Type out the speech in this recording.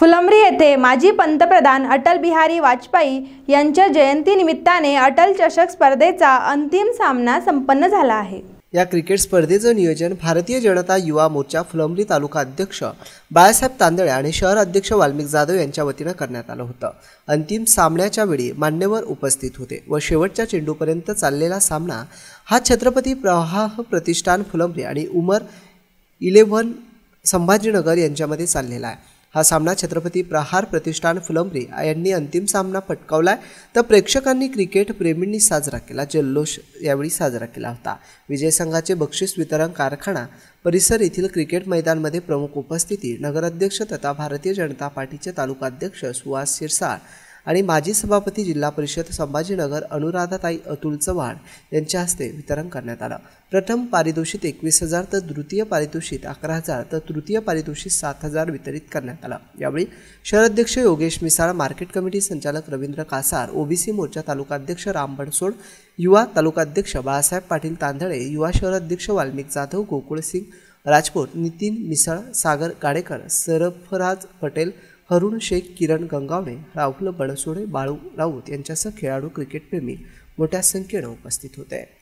फुलंब्री येथे माजी पंतप्रधान अटल बिहारी वाजपेयी यांच्या जयंतीनिमित्ताने अटल चषक स्पर्धेचा अंतिम सामना संपन्न झाला आहे या क्रिकेट स्पर्धेचं नियोजन भारतीय जनता युवा मोर्चा फुलंब्री तालुका अध्यक्ष बाळासाहेब तांदळे आणि शहर अध्यक्ष वाल्मिक जाधव यांच्या वतीनं करण्यात आलं होतं अंतिम सामन्याच्या वेळी मान्यवर उपस्थित होते व शेवटच्या चेंडूपर्यंत चाललेला सामना हा छत्रपती प्रवाह प्रतिष्ठान फुलंब्री आणि उमर इलेव्हन संभाजीनगर यांच्यामध्ये चाललेला आहे हा सामना छत्रपती प्रहार प्रतिष्ठान फुलंब्री यांनी अंतिम सामना पटकावला आहे तर प्रेक्षकांनी क्रिकेट प्रेमींनी साजरा केला जल्लोष यावेळी साजरा केला होता विजय संघाचे बक्षीस वितरण कारखाना परिसर येथील क्रिकेट मैदानमध्ये प्रमुख उपस्थिती नगराध्यक्ष तथा भारतीय जनता पार्टीचे तालुकाध्यक्ष सुहास शिरसाळ आणि माजी सभापती जिल्हा परिषद संभाजीनगर अनुराधाताई अतुल चव्हाण यांच्या हस्ते वितरण करण्यात आलं प्रथम पारितोषिक एकवीस हजार तर द्वितीय पारितोषिक अकरा हजार तर तृतीय पारितोषिक सात हजार वितरित करण्यात आला यावेळी शहराध्यक्ष योगेश मिसाळ मार्केट कमिटी संचालक रवींद्र कासार ओबीसी मोर्चा तालुकाध्यक्ष राम बडसोड युवा तालुकाध्यक्ष बाळासाहेब पाटील तांदळे युवा शहराध्यक्ष वाल्मिक जाधव गोकुळ सिंग राजपूत नितीन मिसाळ सागर काडेकर सरफराज पटेल हरुण शेख किरण गंगावणे राहुल बनसोडे बाळू राऊत यांच्यासह खेळाडू क्रिकेटप्रेमी मोठ्या संख्येनं उपस्थित होते